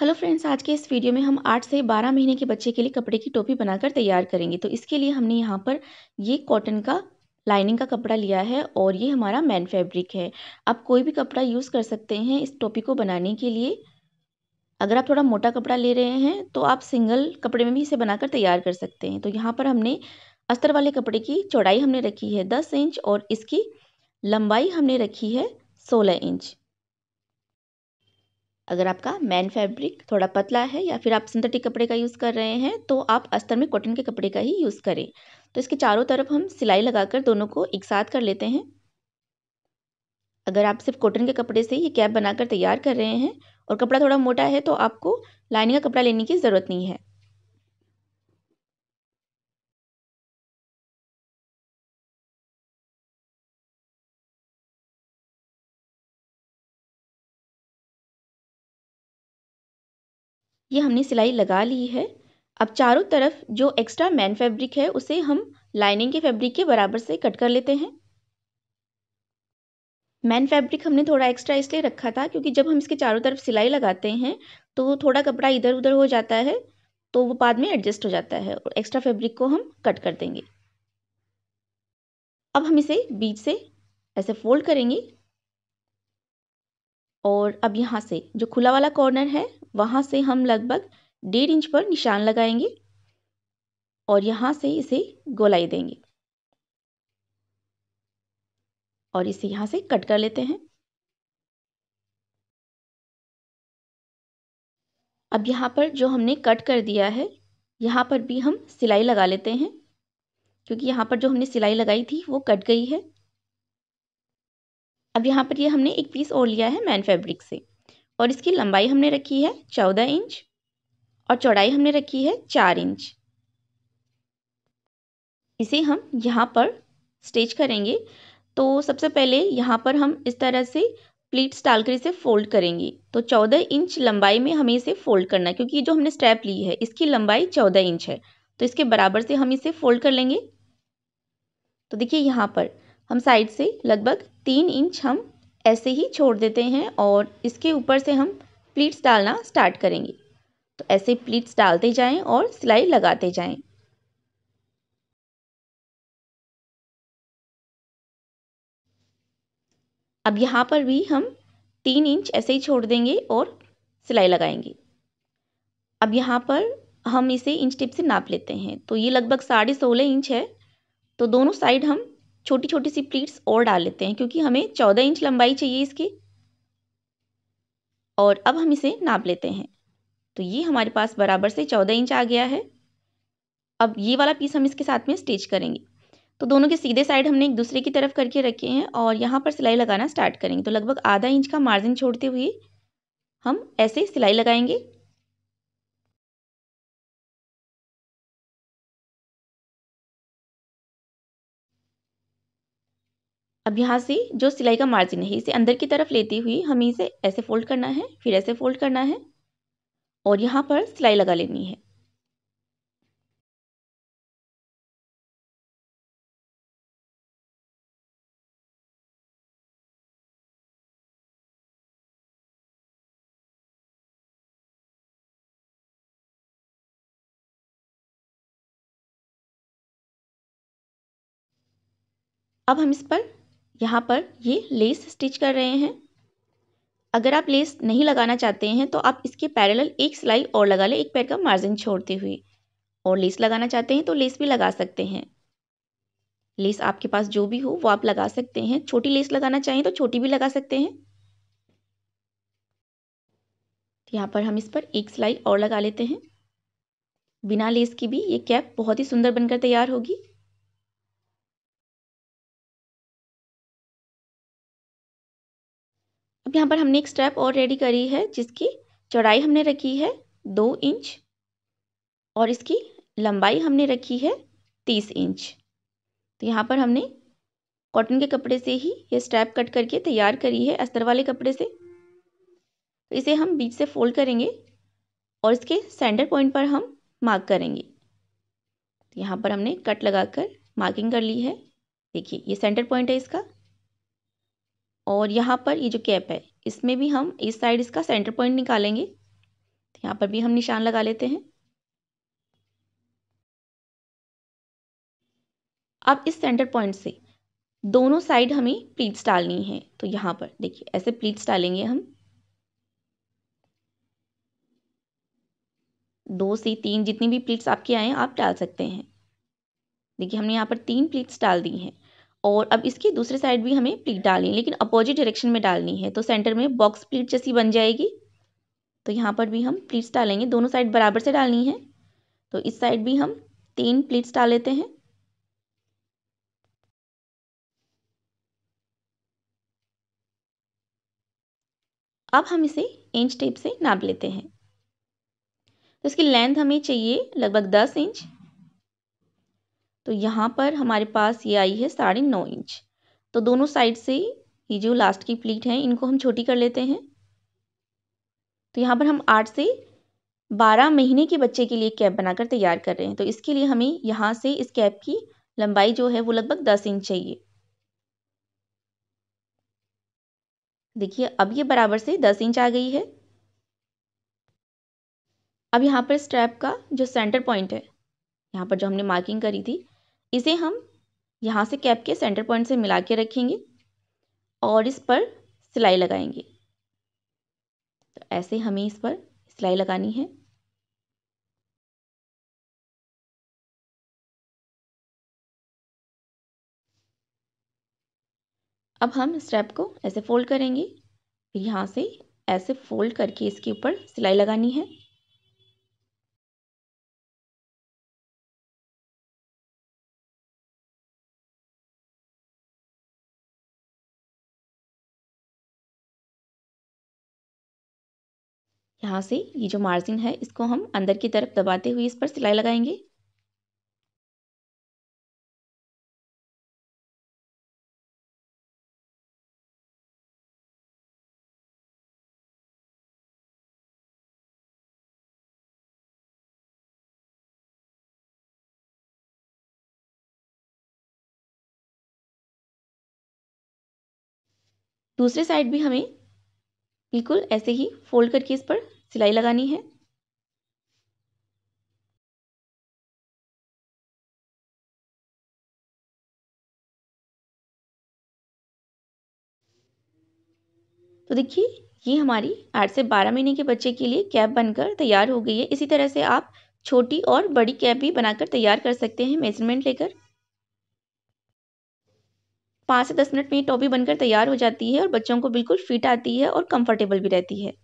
hello friends आज के इस वीडियो में हम 8 से 12 महीने के बच्चे के लिए कपड़े की टोपी बनाकर तैयार करेंगे तो इसके लिए हमने यहाँ पर ये कॉटन का लाइनिंग का कपड़ा लिया है और ये हमारा मैन फैब्रिक है आप कोई भी कपड़ा यूज़ कर सकते हैं इस टोपी को बनाने के लिए अगर आप थोड़ा मोटा कपड़ा ले रहे हैं तो आप सिंगल कपड़े में भी इसे बनाकर तैयार कर सकते हैं तो यहाँ पर हमने अस्तर वाले कपड़े की चौड़ाई हमने रखी है दस इंच और इसकी लंबाई हमने रखी है सोलह इंच अगर आपका मैन फैब्रिक थोड़ा पतला है या फिर आप सिंथेटिक कपड़े का यूज़ कर रहे हैं तो आप अस्तर में कॉटन के कपड़े का ही यूज़ करें तो इसके चारों तरफ हम सिलाई लगाकर दोनों को एक साथ कर लेते हैं अगर आप सिर्फ कॉटन के कपड़े से ये कैप बनाकर तैयार कर रहे हैं और कपड़ा थोड़ा मोटा है तो आपको लाइनिंग का कपड़ा लेने की ज़रूरत नहीं है ये हमने सिलाई लगा ली है अब चारों तरफ जो एक्स्ट्रा मैन फैब्रिक है उसे हम लाइनिंग के फैब्रिक के बराबर से कट कर लेते हैं मैन फैब्रिक हमने थोड़ा एक्स्ट्रा इसलिए रखा था क्योंकि जब हम इसके चारों तरफ सिलाई लगाते हैं तो थोड़ा कपड़ा इधर उधर हो जाता है तो वो बाद में एडजस्ट हो जाता है और एक्स्ट्रा फैब्रिक को हम कट कर देंगे अब हम इसे बीच से ऐसे फोल्ड करेंगे और अब यहाँ से जो खुला वाला कॉर्नर है वहाँ से हम लगभग डेढ़ इंच पर निशान लगाएंगे और यहाँ से इसे गोलाई देंगे और इसे यहाँ से कट कर लेते हैं अब यहाँ पर जो हमने कट कर दिया है यहाँ पर भी हम सिलाई लगा लेते हैं क्योंकि यहाँ पर जो हमने सिलाई लगाई थी वो कट गई है अब यहाँ पर ये यह हमने एक पीस और लिया है मैन फैब्रिक से और इसकी लंबाई हमने रखी है चौदह इंच और चौड़ाई हमने रखी है चार इंच इसे हम यहाँ पर स्टिच करेंगे तो सबसे पहले यहाँ पर हम इस तरह से प्लीट्स डालकर इसे फोल्ड करेंगे तो चौदह इंच लंबाई में हमें इसे फोल्ड करना है क्योंकि जो हमने स्ट्रैप ली है इसकी लंबाई चौदह इंच है तो इसके बराबर से हम इसे फोल्ड कर लेंगे तो देखिए यहाँ पर हम साइड से लगभग तीन इंच हम ऐसे ही छोड़ देते हैं और इसके ऊपर से हम प्लीट्स डालना स्टार्ट करेंगे तो ऐसे प्लीट्स डालते जाएं और सिलाई लगाते जाएं अब यहाँ पर भी हम तीन इंच ऐसे ही छोड़ देंगे और सिलाई लगाएंगे अब यहाँ पर हम इसे इंच टिप से नाप लेते हैं तो ये लगभग साढ़े सोलह इंच है तो दोनों साइड हम छोटी छोटी सी प्लीट्स और डाल लेते हैं क्योंकि हमें चौदह इंच लंबाई चाहिए इसकी और अब हम इसे नाप लेते हैं तो ये हमारे पास बराबर से चौदह इंच आ गया है अब ये वाला पीस हम इसके साथ में स्टिच करेंगे तो दोनों के सीधे साइड हमने एक दूसरे की तरफ करके रखे हैं और यहाँ पर सिलाई लगाना स्टार्ट करेंगे तो लगभग आधा इंच का मार्जिन छोड़ते हुए हम ऐसे सिलाई लगाएंगे अब यहाँ से जो सिलाई का मार्जिन है इसे अंदर की तरफ लेती हुई हमें इसे ऐसे फोल्ड करना है फिर ऐसे फोल्ड करना है और यहाँ पर सिलाई लगा लेनी है अब हम इस पर यहाँ पर ये लेस स्टिच कर रहे हैं अगर आप लेस नहीं लगाना चाहते हैं तो आप इसके पैरेलल एक सिलाई और लगा लें एक पैर का मार्जिन छोड़ते हुए और लेस लगाना चाहते हैं तो लेस भी लगा सकते हैं लेस आपके पास जो भी हो वो आप लगा सकते हैं छोटी लेस लगाना चाहें तो छोटी भी लगा सकते हैं यहाँ पर हम इस पर एक सिलाई और लगा लेते हैं बिना लेस की भी ये कैप बहुत ही सुंदर बनकर तैयार होगी अब यहाँ पर हमने एक स्ट्रैप और रेडी करी है जिसकी चौड़ाई हमने रखी है दो इंच और इसकी लंबाई हमने रखी है तीस इंच तो यहाँ पर हमने कॉटन के कपड़े से ही ये स्ट्रैप कट करके तैयार करी है अस्तर वाले कपड़े से तो इसे हम बीच से फोल्ड करेंगे और इसके सेंटर पॉइंट पर हम मार्क करेंगे तो यहाँ पर हमने कट लगाकर मार्किंग कर ली है देखिए ये सेंटर पॉइंट है इसका और यहाँ पर ये जो कैप है इसमें भी हम इस साइड इसका सेंटर पॉइंट निकालेंगे तो यहाँ पर भी हम निशान लगा लेते हैं अब इस सेंटर पॉइंट से दोनों साइड हमें प्लीट्स डालनी है तो यहाँ पर देखिए ऐसे प्लीट्स डालेंगे हम दो से तीन जितनी भी प्लीट्स आपके आए आप डाल सकते हैं देखिए हमने यहाँ पर तीन प्लीट्स डाल दी हैं और अब इसकी दूसरी साइड भी हमें प्लीट डालनी है लेकिन अपोजिट डायरेक्शन में डालनी है तो सेंटर में बॉक्स प्लीट जैसी बन जाएगी तो यहाँ पर भी हम प्लीट्स डालेंगे दोनों साइड बराबर से डालनी है तो इस साइड भी हम तीन प्लीट्स डाल लेते हैं अब हम इसे इंच टेप से नाप लेते हैं तो इसकी लेंथ हमें चाहिए लगभग दस इंच तो यहाँ पर हमारे पास ये आई है साढ़े नौ इंच तो दोनों साइड से ये जो लास्ट की प्लीट है इनको हम छोटी कर लेते हैं तो यहाँ पर हम आठ से बारह महीने के बच्चे के लिए कैप बनाकर तैयार कर रहे हैं तो इसके लिए हमें यहाँ से इस कैप की लंबाई जो है वो लगभग दस इंच चाहिए देखिए अब ये बराबर से दस इंच आ गई है अब यहाँ पर स्ट्रैप का जो सेंटर पॉइंट है यहाँ पर जो हमने मार्किंग करी थी इसे हम यहाँ से कैप के सेंटर पॉइंट से मिला के रखेंगे और इस पर सिलाई लगाएंगे तो ऐसे हमें इस पर सिलाई लगानी है अब हम स्ट्रैप को ऐसे फोल्ड करेंगे तो यहाँ से ऐसे फोल्ड करके इसके ऊपर सिलाई लगानी है यहाँ से ये जो मार्जिन है इसको हम अंदर की तरफ दबाते हुए इस पर सिलाई लगाएंगे दूसरे साइड भी हमें बिल्कुल ऐसे ही फोल्ड करके इस पर सिलाई लगानी है तो देखिए ये हमारी आठ से बारह महीने के बच्चे के लिए कैप बनकर तैयार हो गई है इसी तरह से आप छोटी और बड़ी कैप भी बनाकर तैयार कर सकते हैं मेजरमेंट लेकर पाँच से दस मिनट में ये टॉफ़ी बनकर तैयार हो जाती है और बच्चों को बिल्कुल फिट आती है और कंफर्टेबल भी रहती है